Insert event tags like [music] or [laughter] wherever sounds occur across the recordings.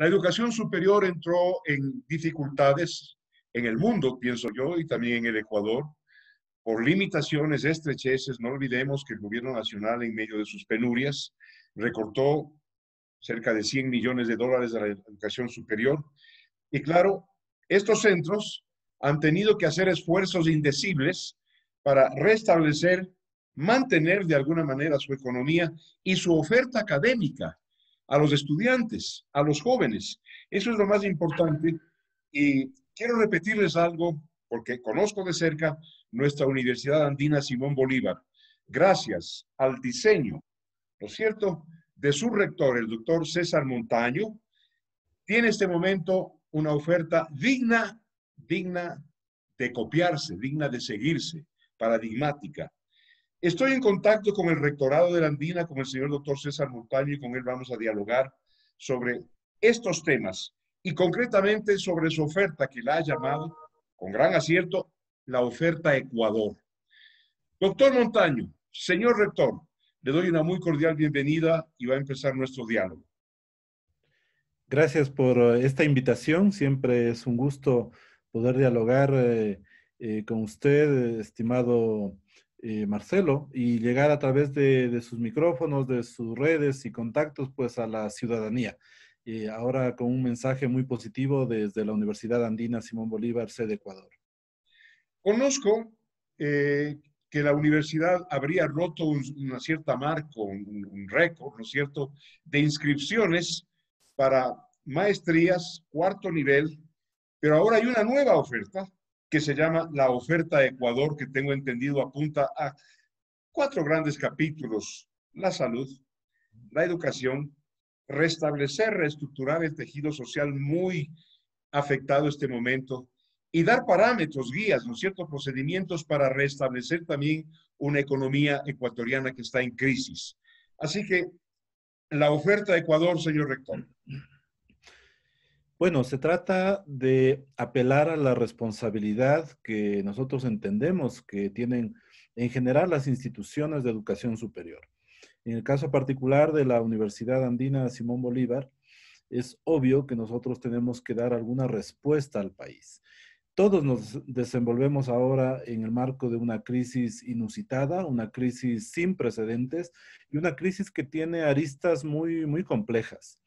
La educación superior entró en dificultades en el mundo, pienso yo, y también en el Ecuador, por limitaciones, estrecheces. No olvidemos que el gobierno nacional, en medio de sus penurias, recortó cerca de 100 millones de dólares a la educación superior. Y claro, estos centros han tenido que hacer esfuerzos indecibles para restablecer, mantener de alguna manera su economía y su oferta académica a los estudiantes, a los jóvenes. Eso es lo más importante. Y quiero repetirles algo, porque conozco de cerca nuestra Universidad Andina Simón Bolívar. Gracias al diseño, ¿no es cierto?, de su rector, el doctor César Montaño, tiene este momento una oferta digna, digna de copiarse, digna de seguirse, paradigmática. Estoy en contacto con el rectorado de la Andina, con el señor doctor César Montaño, y con él vamos a dialogar sobre estos temas y concretamente sobre su oferta que la ha llamado, con gran acierto, la oferta Ecuador. Doctor Montaño, señor rector, le doy una muy cordial bienvenida y va a empezar nuestro diálogo. Gracias por eh, esta invitación. Siempre es un gusto poder dialogar eh, eh, con usted, estimado eh, Marcelo y llegar a través de, sus micrófonos, de sus redes y contactos, pues a la ciudadanía. Eh, ahora con un mensaje muy positivo desde la Universidad Andina Simón Bolívar, sede Ecuador. Conozco eh, que la universidad habría roto una cierta marca, un, un récord, ¿no es cierto?, de inscripciones para maestrías, cuarto nivel, pero ahora hay una nueva oferta que se llama La oferta de Ecuador, que tengo entendido apunta a cuatro grandes capítulos. La salud, la educación, restablecer, reestructurar el tejido social muy afectado este momento y dar parámetros, guías, ¿no ciertos procedimientos para restablecer también una economía ecuatoriana que está en crisis. Así que la oferta de Ecuador, señor rector. Bueno, se trata de apelar a la responsabilidad que nosotros entendemos que tienen en general las instituciones de educación superior. En el caso particular de la Universidad Andina Simón Bolívar, es obvio que nosotros tenemos que dar alguna respuesta al país. Todos nos desenvolvemos ahora en el marco de una crisis inusitada, una crisis sin precedentes y una crisis que tiene aristas muy, muy complejas.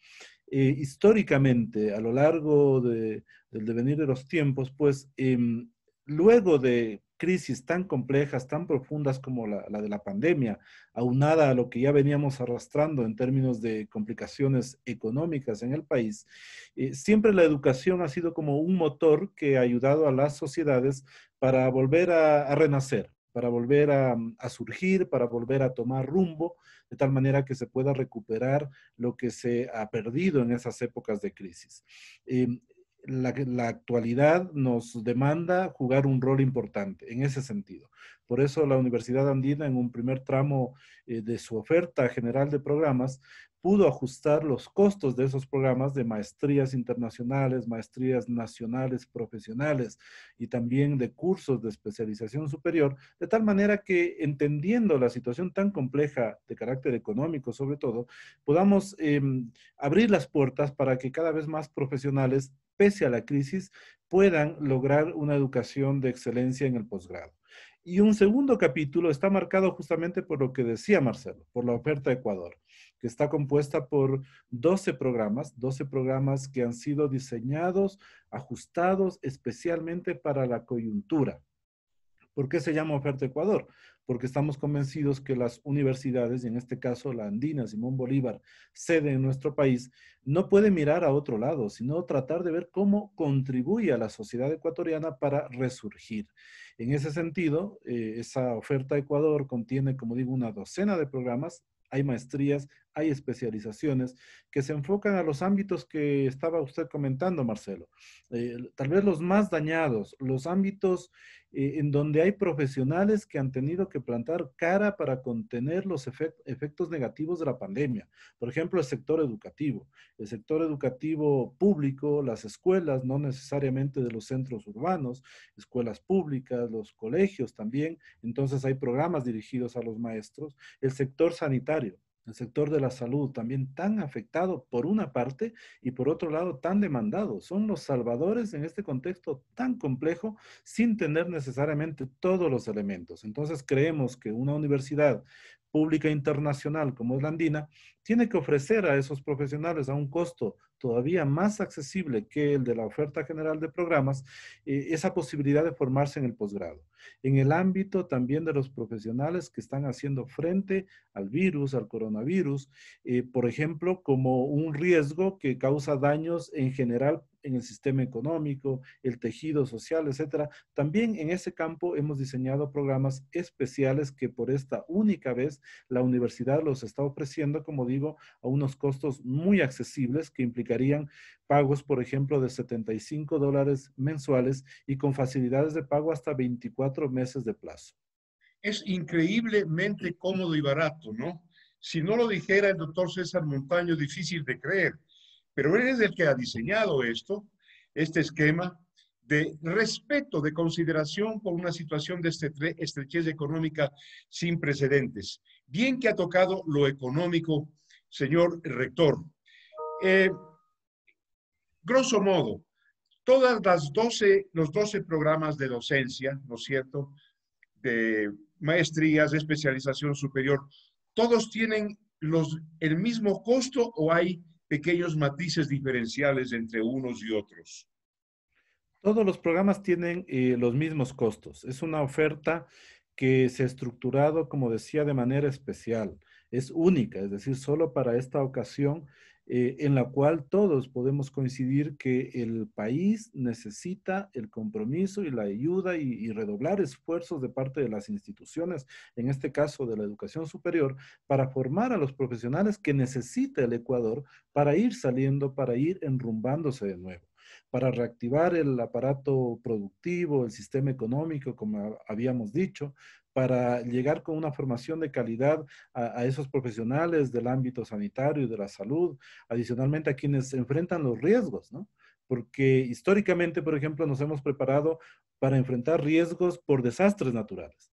Eh, históricamente a lo largo del devenir de los tiempos, pues em, luego de crisis tan complejas, tan profundas como la, de la pandemia, aunada a lo que ya veníamos arrastrando en términos de complicaciones económicas en el país, eh, siempre la educación ha sido como un motor que ha ayudado a las sociedades para volver a renacer, para volver mm, a, surgir, para volver a tomar rumbo, de tal manera que se pueda recuperar lo que se ha perdido en esas épocas de crisis. Em, la, actualidad nos demanda jugar un rol importante en ese sentido. Por eso la Universidad Andina en un primer tramo eh, de su oferta general de programas pudo ajustar los costos de esos programas de maestrías internacionales, maestrías nacionales, profesionales y también de cursos de especialización superior, de tal manera que entendiendo la situación tan compleja de carácter económico sobre todo, podamos em, abrir las puertas para que cada vez más profesionales, pese a la crisis, puedan lograr una educación de excelencia en el posgrado. Y un segundo capítulo está marcado justamente por lo que decía Marcelo, por la oferta a Ecuador que está compuesta por 12 programas, 12 programas que han sido diseñados, ajustados especialmente para la coyuntura. ¿Por qué se llama Oferta Ecuador? Porque estamos convencidos que las universidades, y en este caso la Andina, Simón Bolívar, sede en nuestro país, no puede mirar a otro lado, sino tratar de ver cómo contribuye a la sociedad ecuatoriana para resurgir. En ese sentido, eh, esa oferta Ecuador contiene, como digo, una docena de programas, hay maestrías, hay especializaciones que se enfocan a los ámbitos que estaba usted comentando, Marcelo. Eh, tal vez los más dañados, los ámbitos eh, en donde hay profesionales que han tenido que plantar cara para contener los efectos negativos de la pandemia. Por ejemplo, el sector educativo, el sector educativo público, las escuelas, no necesariamente de los centros urbanos, escuelas públicas, los colegios también. Entonces hay programas dirigidos a los maestros. El sector sanitario, el sector de la salud también tan afectado por una parte y por otro lado tan demandado. Son los salvadores en este contexto tan complejo sin tener necesariamente todos los elementos. Entonces creemos que una universidad pública internacional como es la andina, tiene que ofrecer a esos profesionales a un costo todavía más accesible que el de la oferta general de programas, eh, esa posibilidad de formarse en el posgrado. En el ámbito también de los profesionales que están haciendo frente al virus, al coronavirus, eh, por ejemplo, como un riesgo que causa daños en general en el sistema económico, el tejido social, etcétera. También en ese campo hemos diseñado programas especiales que por esta única vez la universidad los está ofreciendo, como digo, a unos costos muy accesibles que implicarían pagos, por ejemplo, de 75 dólares mensuales y con facilidades de pago hasta 24 meses de plazo. Es increíblemente cómodo y barato, ¿no? Si no lo dijera el doctor César Montaño, difícil de creer pero él es el que ha diseñado esto, este esquema de respeto, de consideración por una situación de estrechez económica sin precedentes. Bien que ha tocado lo económico, señor rector. Eh, grosso modo, todas las 12, los 12 programas de docencia, ¿no es cierto?, de maestrías, de especialización superior, ¿todos tienen los, el mismo costo o hay pequeños matices diferenciales entre unos y otros. Todos los programas tienen eh, los mismos costos. Es una oferta que se ha estructurado, como decía, de manera especial. Es única, es decir, solo para esta ocasión eh, en la cual todos podemos coincidir que el país necesita el compromiso y la ayuda y, redoblar esfuerzos de parte de las instituciones, en este caso de la educación superior, para formar a los profesionales que necesita el Ecuador para ir saliendo, para ir enrumbándose de nuevo para reactivar el aparato productivo, el sistema económico, como habíamos dicho, para llegar con una formación de calidad a, esos profesionales del ámbito sanitario y de la salud, adicionalmente a quienes enfrentan los riesgos, ¿no? Porque históricamente, por ejemplo, nos hemos preparado para enfrentar riesgos por desastres naturales.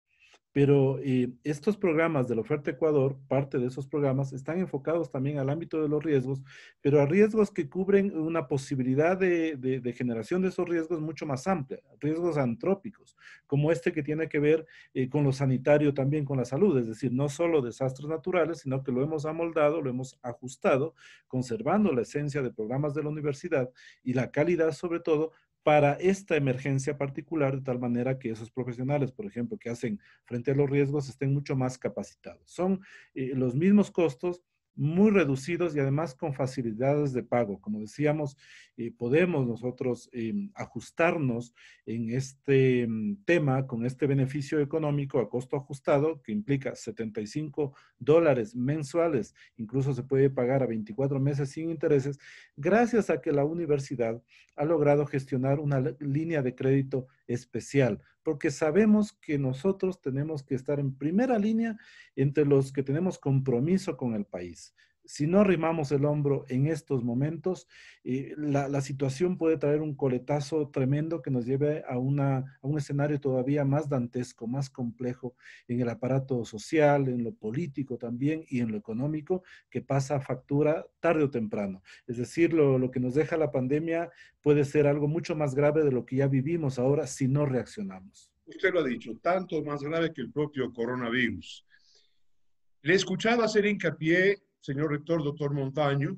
Pero eh, estos programas de la oferta Ecuador, parte de esos programas, están enfocados también al ámbito de los riesgos, pero a riesgos que cubren una posibilidad de, generación de esos riesgos mucho más amplia, riesgos antrópicos, como este que tiene que ver eh, con lo sanitario también, con la salud, es decir, no solo desastres naturales, sino que lo hemos amoldado, lo hemos ajustado, conservando la esencia de programas de la universidad y la calidad sobre todo, para esta emergencia particular, de tal manera que esos profesionales, por ejemplo, que hacen frente a los riesgos, estén mucho más capacitados. Son eh, los mismos costos, muy reducidos y además con facilidades de pago. Como decíamos, eh, podemos nosotros em, ajustarnos en este em, tema con este beneficio económico a costo ajustado que implica 75 dólares mensuales, incluso se puede pagar a 24 meses sin intereses, gracias a que la universidad ha logrado gestionar una línea de crédito especial, porque sabemos que nosotros tenemos que estar en primera línea entre los que tenemos compromiso con el país si no rimamos el hombro en estos momentos, eh, la, situación puede traer un coletazo tremendo que nos lleve a, un escenario todavía más dantesco, más complejo en el aparato social, en lo político también y en lo económico, que pasa factura tarde o temprano. Es decir, lo, lo que nos deja la pandemia puede ser algo mucho más grave de lo que ya vivimos ahora si no reaccionamos. Usted lo ha dicho, tanto más grave que el propio coronavirus. Le escuchaba hacer hincapié señor rector, doctor Montaño,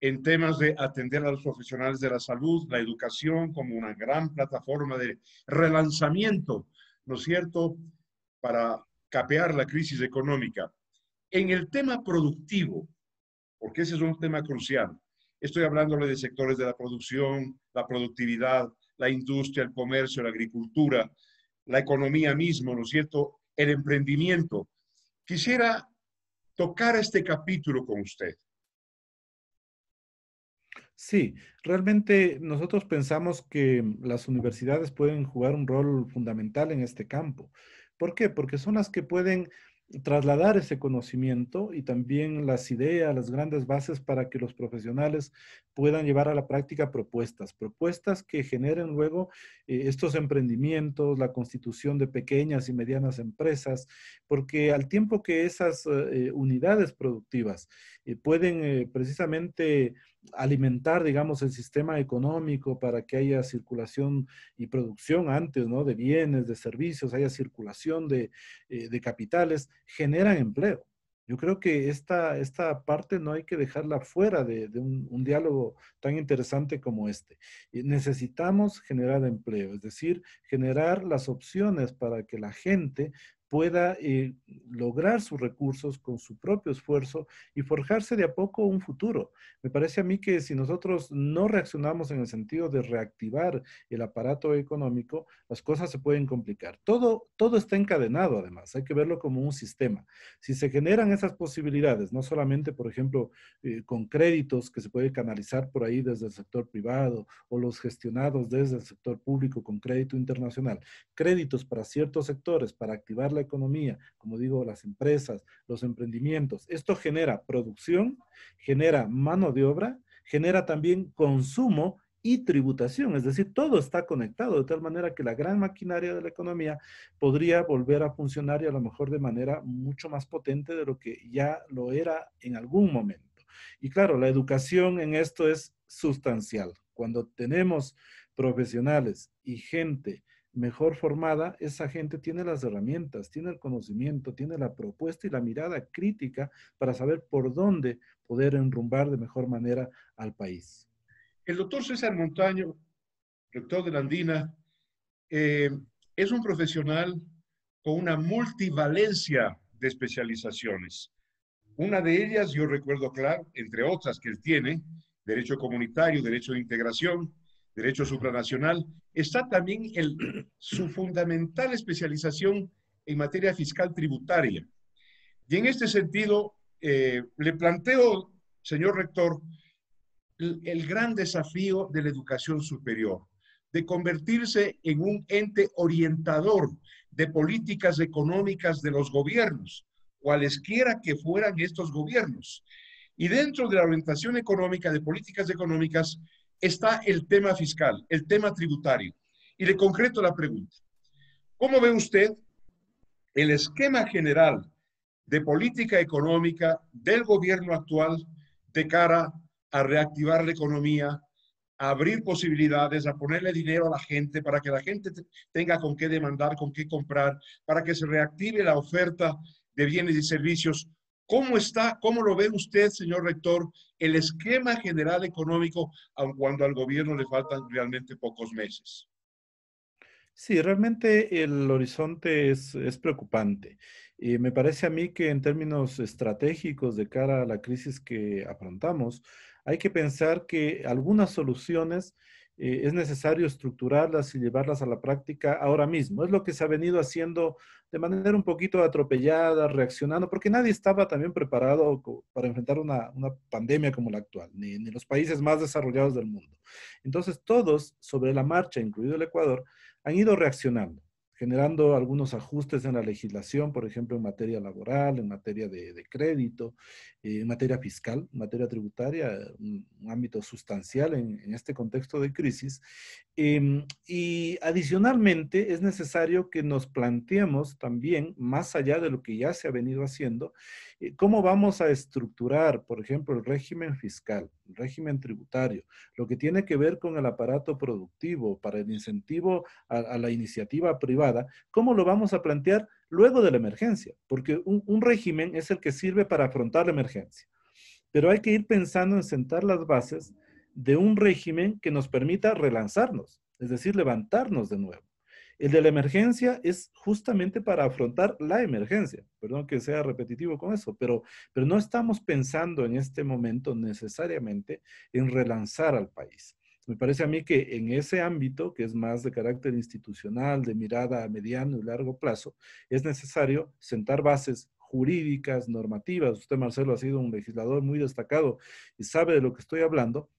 en temas de atender a los profesionales de la salud, la educación, como una gran plataforma de relanzamiento, ¿no es cierto?, para capear la crisis económica. En el tema productivo, porque ese es un tema crucial, estoy hablándole de sectores de la producción, la productividad, la industria, el comercio, la agricultura, la economía mismo, ¿no es cierto?, el emprendimiento. Quisiera tocar este capítulo con usted. Sí, realmente nosotros pensamos que las universidades pueden jugar un rol fundamental en este campo. ¿Por qué? Porque son las que pueden trasladar ese conocimiento y también las ideas, las grandes bases para que los profesionales puedan llevar a la práctica propuestas, propuestas que generen luego eh, estos emprendimientos, la constitución de pequeñas y medianas empresas, porque al tiempo que esas eh, unidades productivas eh, pueden precisamente alimentar, digamos, el sistema económico para que haya circulación y producción antes, ¿no? De bienes, de servicios, haya circulación de, eh, de capitales, generan empleo. Yo creo que esta, esta parte no hay que dejarla fuera de, un, un, diálogo tan interesante como este. Necesitamos generar empleo, es decir, generar las opciones para que la gente pueda eh, lograr sus recursos con su propio esfuerzo y forjarse de a poco un futuro. Me parece a mí que si nosotros no reaccionamos en el sentido de reactivar el aparato económico, las cosas se pueden complicar. Todo, todo está encadenado además, hay que verlo como un sistema. Si se generan esas posibilidades, no solamente, por ejemplo, eh, con créditos que se puede canalizar por ahí desde el sector privado o los gestionados desde el sector público con crédito internacional, créditos para ciertos sectores, para activar la economía, como digo, las empresas, los emprendimientos. Esto genera producción, genera mano de obra, genera también consumo y tributación, es decir, todo está conectado de tal manera que la gran maquinaria de la economía podría volver a funcionar y a lo mejor de manera mucho más potente de lo que ya lo era en algún momento. Y claro, la educación en esto es sustancial. Cuando tenemos profesionales y gente mejor formada, esa gente tiene las herramientas, tiene el conocimiento, tiene la propuesta y la mirada crítica para saber por dónde poder enrumbar de mejor manera al país. El doctor César Montaño, rector de la Andina, eh, es un profesional con una multivalencia de especializaciones. Una de ellas, yo recuerdo claro, entre otras que él tiene, derecho comunitario, derecho de integración, derecho supranacional, está también el, su fundamental especialización en materia fiscal tributaria. Y en este sentido, eh, le planteo, señor rector, el gran desafío de la educación superior, de convertirse en un ente orientador de políticas económicas de los gobiernos, cualesquiera que fueran estos gobiernos. Y dentro de la orientación económica, de políticas económicas, está el tema fiscal, el tema tributario. Y le concreto la pregunta. ¿Cómo ve usted el esquema general de política económica del gobierno actual de cara a reactivar la economía, a abrir posibilidades, a ponerle dinero a la gente para que la gente tenga con qué demandar, con qué comprar, para que se reactive la oferta de bienes y servicios ¿Cómo está, cómo lo ve usted, señor rector, el esquema general económico, aun cuando al gobierno le faltan realmente pocos meses? Sí, realmente el horizonte es, es preocupante. y me parece a mí que en términos estratégicos de cara a la crisis que afrontamos, hay que pensar que algunas soluciones eh, es necesario estructurarlas y llevarlas a la práctica ahora mismo. Es lo que se ha venido haciendo de manera un poquito atropellada, reaccionando, porque nadie estaba también preparado para enfrentar una, pandemia como la actual, ni, ni, los países más desarrollados del mundo. Entonces todos, sobre la marcha, incluido el Ecuador, han ido reaccionando generando algunos ajustes en la legislación, por ejemplo, en materia laboral, en materia de, crédito, eh, en materia fiscal, en materia tributaria, un, ámbito sustancial en, este contexto de crisis. Em, y adicionalmente es necesario que nos planteemos también, más allá de lo que ya se ha venido haciendo, eh, cómo vamos a estructurar, por ejemplo, el régimen fiscal, el régimen tributario, lo que tiene que ver con el aparato productivo para el incentivo a la iniciativa privada ¿cómo lo vamos a plantear luego de la emergencia? Porque un, régimen es el que sirve para afrontar la emergencia. Pero hay que ir pensando en sentar las bases de un régimen que nos permita relanzarnos, es decir, levantarnos de nuevo. El de la emergencia es justamente para afrontar la emergencia. Perdón que sea repetitivo con eso, pero no estamos pensando en este momento necesariamente en relanzar al país. Me parece a mí que en ese ámbito, que es más de carácter institucional, de mirada a mediano y largo plazo, es necesario sentar bases jurídicas, normativas. Usted, Marcelo, ha sido un legislador muy destacado y sabe de lo que estoy hablando,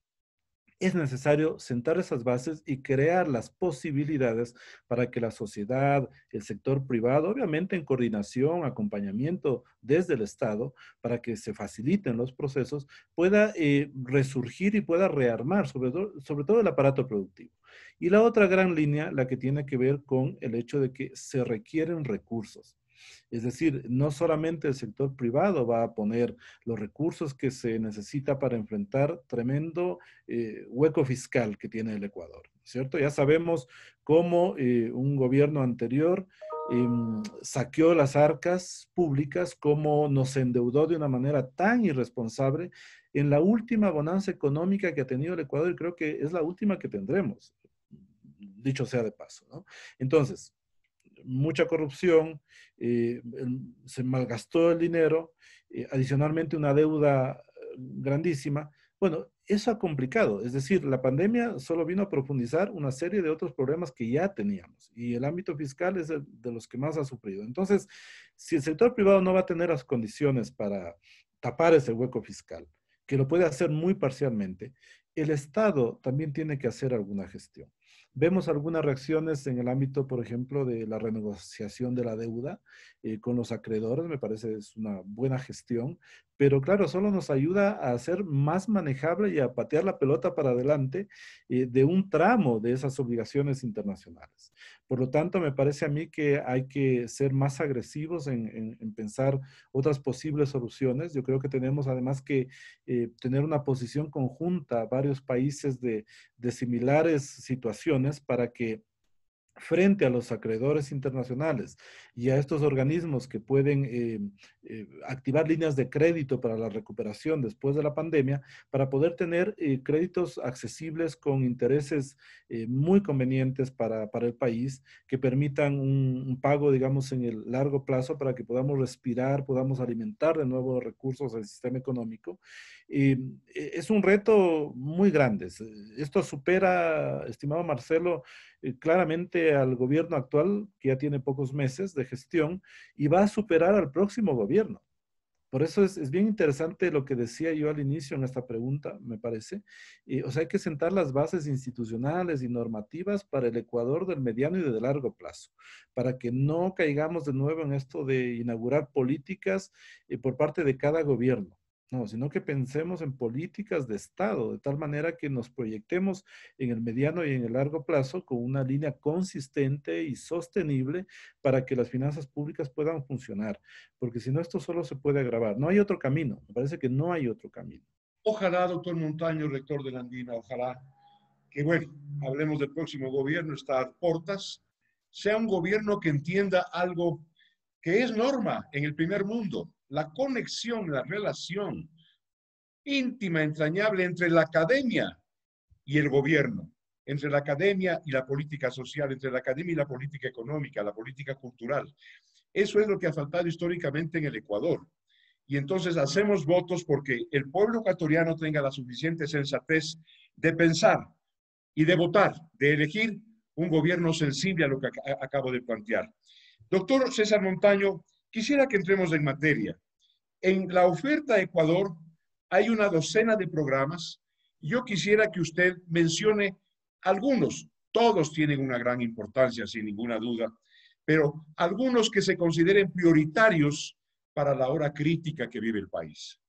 es necesario sentar esas bases y crear las posibilidades para que la sociedad, el sector privado, obviamente en coordinación, acompañamiento desde el Estado, para que se faciliten los procesos, pueda eh, resurgir y pueda rearmar sobre, sobre todo el aparato productivo. Y la otra gran línea, la que tiene que ver con el hecho de que se requieren recursos. Es decir, no solamente el sector privado va a poner los recursos que se necesita para enfrentar tremendo eh, hueco fiscal que tiene el Ecuador, ¿cierto? Ya sabemos cómo eh, un gobierno anterior em, saqueó las arcas públicas, cómo nos endeudó de una manera tan irresponsable en la última bonanza económica que ha tenido el Ecuador y creo que es la última que tendremos, dicho sea de paso, ¿no? Entonces, mucha corrupción, eh, se malgastó el dinero, eh, adicionalmente una deuda eh, grandísima. Bueno, eso ha complicado, es decir, la pandemia solo vino a profundizar una serie de otros problemas que ya teníamos y el ámbito fiscal es de los que más ha sufrido. Entonces, si el sector privado no va a tener las condiciones para tapar ese hueco fiscal, que lo puede hacer muy parcialmente, el Estado también tiene que hacer alguna gestión. Vemos algunas reacciones en el ámbito, por ejemplo, de la renegociación de la deuda eh, con los acreedores, me parece es una buena gestión, pero claro, solo nos ayuda a hacer más manejable y a patear la pelota para adelante eh, de un tramo de esas obligaciones internacionales. Por lo tanto, me parece a mí que hay que ser más agresivos en, pensar otras posibles soluciones. Yo creo que tenemos además que eh, tener una posición conjunta, varios países de, de similares situaciones para que frente a los acreedores internacionales y a estos organismos que pueden eh, eh, activar líneas de crédito para la recuperación después de la pandemia, para poder tener eh, créditos accesibles con intereses muy convenientes para, para, el país, que permitan un, un, pago, digamos, en el largo plazo para que podamos respirar, podamos alimentar de nuevo recursos al sistema económico. E, es un reto muy grande. Esto supera, estimado Marcelo, eh, claramente al gobierno actual, que ya tiene pocos meses de gestión, y va a superar al próximo gobierno. Por eso es, bien interesante lo que decía yo al inicio en esta pregunta, me parece. Eh, o sea, hay que sentar las bases institucionales y normativas para el Ecuador del mediano y de largo plazo, para que no caigamos de nuevo en esto de inaugurar políticas eh, por parte de cada gobierno. No, sino que pensemos en políticas de Estado, de tal manera que nos proyectemos en el mediano y en el largo plazo con una línea consistente y sostenible para que las finanzas públicas puedan funcionar, porque si no esto solo se puede agravar. No hay otro camino, me parece que no hay otro camino. Ojalá, doctor Montaño, rector de la Andina, ojalá que, bueno, hablemos del próximo gobierno, está portas, sea un gobierno que entienda algo que es norma en el primer mundo, la conexión, la relación íntima, entrañable entre la academia y el gobierno, entre la academia y la política social, entre la academia y la política económica, la política cultural. Eso es lo que ha faltado históricamente en el Ecuador. Y entonces hacemos votos porque el pueblo ecuatoriano tenga la suficiente sensatez de pensar y de votar, de elegir un gobierno sensible a lo que acabo de plantear. Doctor César Montaño, Quisiera que entremos en materia. En la oferta Ecuador hay una docena de programas. Yo quisiera que usted mencione algunos. Todos tienen una gran importancia, sin ninguna duda, pero algunos que se consideren prioritarios para la hora crítica que vive el país.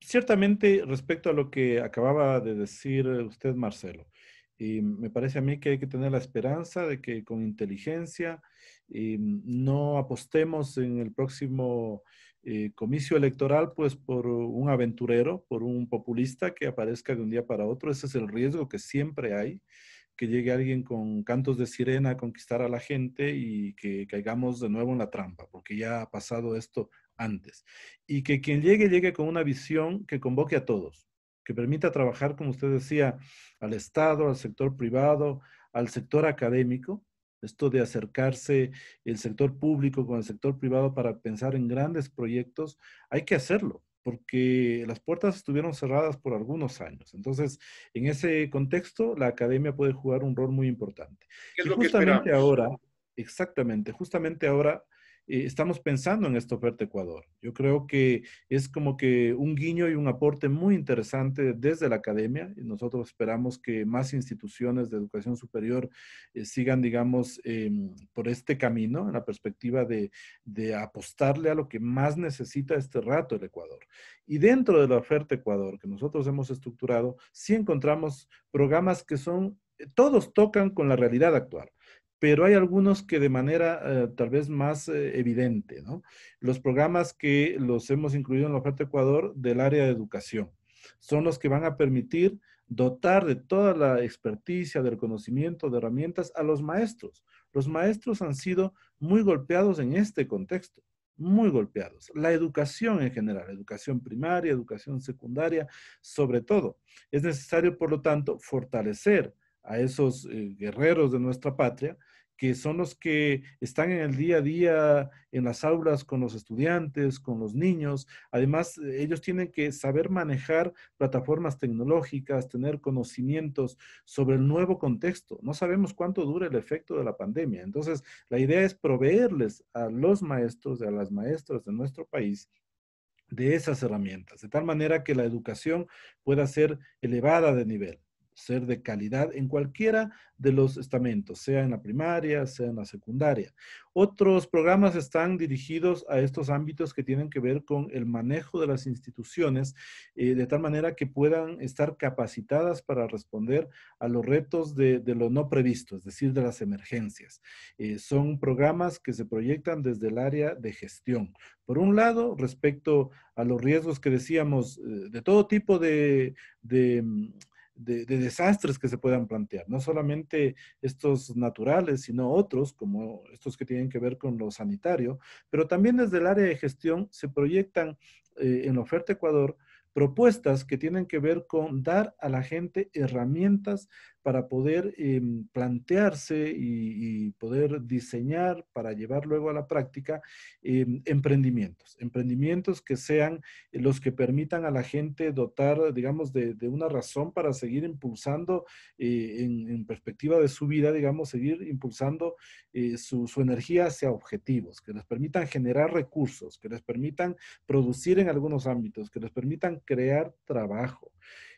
Ciertamente, respecto a lo que acababa de decir usted, Marcelo, me parece a mí que hay que tener la esperanza de que con inteligencia no apostemos en el próximo eh, comicio electoral pues por un aventurero, por un populista que aparezca de un día para otro. Ese es el riesgo que siempre hay, que llegue alguien con cantos de sirena a conquistar a la gente y que caigamos de nuevo en la trampa, porque ya ha pasado esto antes. Y que quien llegue llegue con una visión que convoque a todos, que permita trabajar, como usted decía, al Estado, al sector privado, al sector académico, esto de acercarse el sector público con el sector privado para pensar en grandes proyectos, hay que hacerlo porque las puertas estuvieron cerradas por algunos años. Entonces, en ese contexto, la academia puede jugar un rol muy importante. y justamente ahora, exactamente, justamente ahora eh, estamos pensando en esta oferta Ecuador. Yo creo que es como que un guiño y un aporte muy interesante desde la academia. Y nosotros esperamos que más instituciones de educación superior eh, sigan, digamos, em, por este camino en la perspectiva de, de apostarle a lo que más necesita este rato el Ecuador. Y dentro de la oferta Ecuador que nosotros hemos estructurado, sí encontramos programas que son eh, todos tocan con la realidad actual pero hay algunos que de manera eh, tal vez más eh, evidente, ¿no? Los programas que los hemos incluido en la oferta de Ecuador del área de educación son los que van a permitir dotar de toda la experticia, del conocimiento, de herramientas a los maestros. Los maestros han sido muy golpeados en este contexto, muy golpeados. La educación en general, educación primaria, educación secundaria, sobre todo. Es necesario, por lo tanto, fortalecer a esos eh, guerreros de nuestra patria, que son los que están en el día a día, en las aulas, con los estudiantes, con los niños. Además, eh, ellos tienen que saber manejar plataformas tecnológicas, tener conocimientos sobre el nuevo contexto. No sabemos cuánto dura el efecto de la pandemia. Entonces, la idea es proveerles a los maestros y a las maestras de nuestro país de esas herramientas, de tal manera que la educación pueda ser elevada de nivel ser de calidad en cualquiera de los estamentos, sea en la primaria, sea en la secundaria. Otros programas están dirigidos a estos ámbitos que tienen que ver con el manejo de las instituciones, eh, de tal manera que puedan estar capacitadas para responder a los retos de, lo no previsto, es decir, de las emergencias. Eh, son programas que se proyectan desde el área de gestión. Por un lado, respecto a los riesgos que decíamos, eh, de todo tipo de mm, de, desastres que se puedan plantear, no solamente estos naturales, sino otros, como estos que tienen que ver con lo sanitario, pero también desde el área de gestión se proyectan eh, en la oferta Ecuador propuestas que tienen que ver con dar a la gente herramientas para poder em, plantearse y, poder diseñar para llevar luego a la práctica em, emprendimientos, emprendimientos que sean los que permitan a la gente dotar, digamos, de, una razón para seguir impulsando eh, en, perspectiva de su vida, digamos, seguir impulsando eh, su energía hacia objetivos, que les permitan generar recursos, que les permitan producir en algunos ámbitos, que les permitan crear trabajo.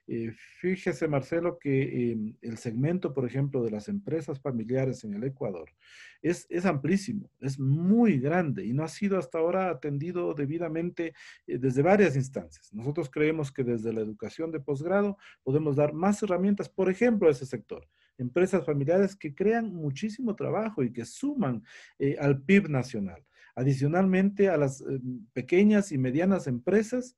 Eh, fíjese, Marcelo, que em, el segmento, por ejemplo, de las empresas familiares en el Ecuador es, amplísimo, es muy grande y no ha sido hasta ahora atendido debidamente eh, desde varias instancias. Nosotros creemos que desde la educación de posgrado podemos dar más herramientas, por ejemplo, a ese sector empresas familiares que crean muchísimo trabajo y que suman eh, al PIB nacional. Adicionalmente, a las em, pequeñas y medianas empresas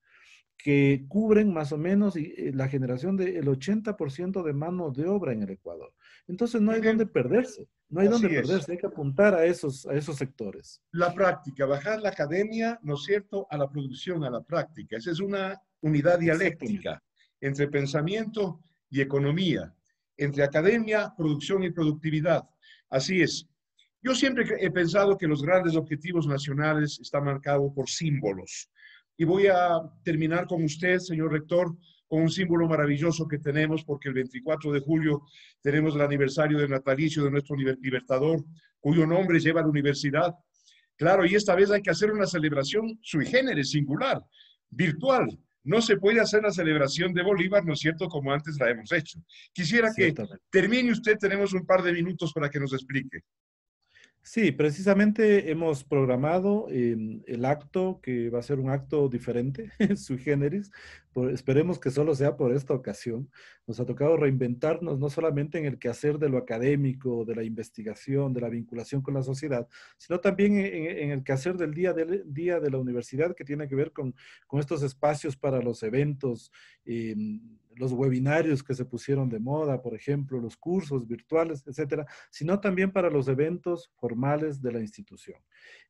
que cubren más o menos eh, la generación del 80% de mano de obra en el Ecuador. Entonces no hay dónde perderse, no hay dónde perderse, hay que apuntar a esos, a esos sectores. La práctica, bajar la academia, ¿no es cierto?, a la producción, a la práctica. Esa es una unidad dialéctica entre pensamiento y economía, entre academia, producción y productividad. Así es. Yo siempre he pensado que los grandes objetivos nacionales están marcados por símbolos y voy a terminar con usted, señor rector, con un símbolo maravilloso que tenemos, porque el 24 de julio tenemos el aniversario del natalicio de nuestro libertador, cuyo nombre lleva la universidad. Claro, y esta vez hay que hacer una celebración sui generis, singular, virtual. No se puede hacer la celebración de Bolívar, ¿no es cierto?, como antes la hemos hecho. Quisiera que termine usted, tenemos un par de minutos para que nos explique. Sí, precisamente hemos programado em, el acto que va a ser un acto diferente, [laughs] sui generis. esperemos que solo sea por esta ocasión. Nos ha tocado reinventarnos no solamente en el quehacer de lo académico, de la investigación, de la vinculación con la sociedad, sino también en, el quehacer del día, del día de la universidad que tiene que ver con, estos espacios para los eventos. Em, los webinarios que se pusieron de moda, por ejemplo, los cursos virtuales, etcétera, sino también para los eventos formales de la institución.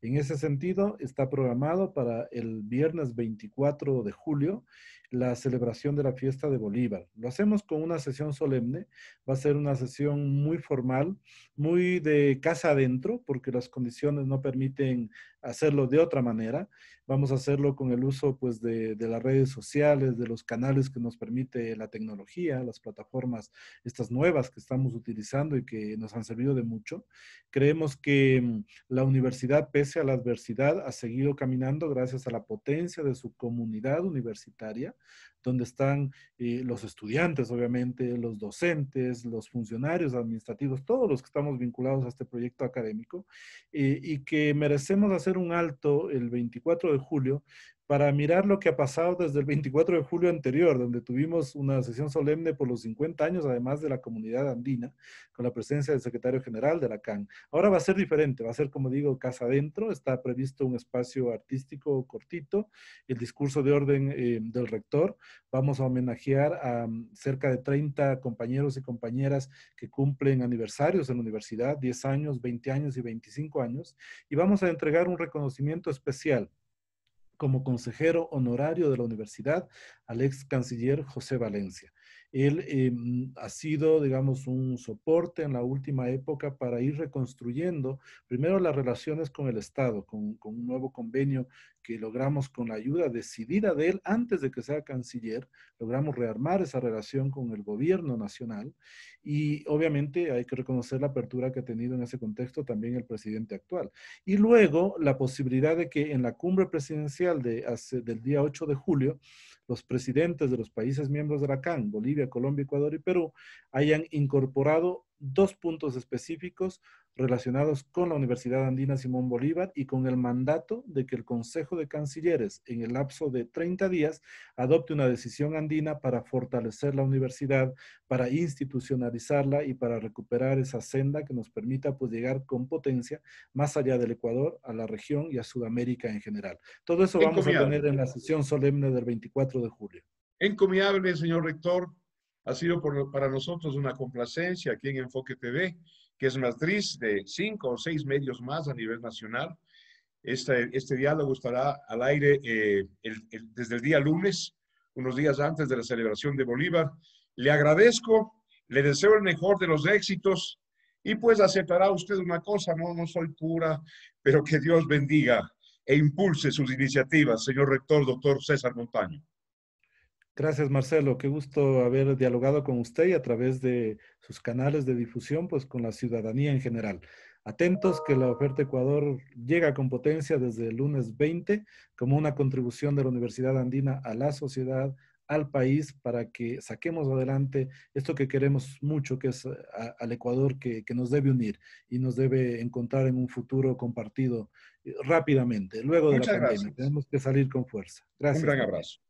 En ese sentido, está programado para el viernes 24 de julio la celebración de la fiesta de Bolívar. Lo hacemos con una sesión solemne, va a ser una sesión muy formal, muy de casa adentro, porque las condiciones no permiten hacerlo de otra manera. Vamos a hacerlo con el uso pues, de, las redes sociales, de los canales que nos permite la tecnología, las plataformas, estas nuevas que estamos utilizando y que nos han servido de mucho. Creemos que mm, la universidad, pese a la adversidad, ha seguido caminando gracias a la potencia de su comunidad universitaria, donde están eh, los estudiantes, obviamente, los docentes, los funcionarios administrativos, todos los que estamos vinculados a este proyecto académico, eh, y que merecemos hacer hacer un alto el 24 de julio para mirar lo que ha pasado desde el 24 de julio anterior, donde tuvimos una sesión solemne por los 50 años, además de la comunidad andina, con la presencia del secretario general de la CAN. Ahora va a ser diferente, va a ser, como digo, casa adentro, está previsto un espacio artístico cortito, el discurso de orden eh, del rector, vamos a homenajear a mm, cerca de 30 compañeros y compañeras que cumplen aniversarios en la universidad, 10 años, 20 años y 25 años, y vamos a entregar un reconocimiento especial como consejero honorario de la universidad al ex canciller José Valencia. Él em, ha sido, digamos, un soporte en la última época para ir reconstruyendo primero las relaciones con el Estado, con, un nuevo convenio que logramos con la ayuda decidida de él antes de que sea canciller, logramos rearmar esa relación con el gobierno nacional y obviamente hay que reconocer la apertura que ha tenido en ese contexto también el presidente actual. Y luego la posibilidad de que en la cumbre presidencial del día 8 de julio, los presidentes de los países miembros de la CAN, Bolivia, Colombia, Ecuador y Perú, hayan incorporado dos puntos específicos relacionados con la Universidad Andina Simón Bolívar y con el mandato de que el Consejo de Cancilleres en el lapso de 30 días adopte una decisión andina para fortalecer la universidad, para institucionalizarla y para recuperar esa senda que nos permita pues, llegar con potencia más allá del Ecuador, a la región y a Sudamérica en general. Todo eso vamos a tener en la sesión solemne del 24 de julio. Encomiable, señor rector, ha sido para nosotros una complacencia aquí en Enfoque TV, que es matriz de cinco o seis medios más a nivel nacional. Este, este diálogo estará al aire eh, desde el día lunes, unos días antes de la celebración de Bolívar. Le agradezco, le deseo el mejor de los éxitos y pues aceptará usted una cosa, no, no soy pura, pero que Dios bendiga e impulse sus iniciativas, señor rector, doctor César Montaño. Gracias, Marcelo. Qué gusto haber dialogado con usted y a través de sus canales de difusión, pues con la ciudadanía en general. Atentos que la oferta Ecuador llega con potencia desde el lunes 20 como una contribución de la Universidad Andina a la sociedad, al país, para que saquemos adelante esto que queremos mucho, que es al Ecuador que, nos debe unir y nos debe encontrar en un futuro compartido eh, rápidamente, luego de la pandemia. Tenemos que salir con fuerza. Gracias. Un gran abrazo.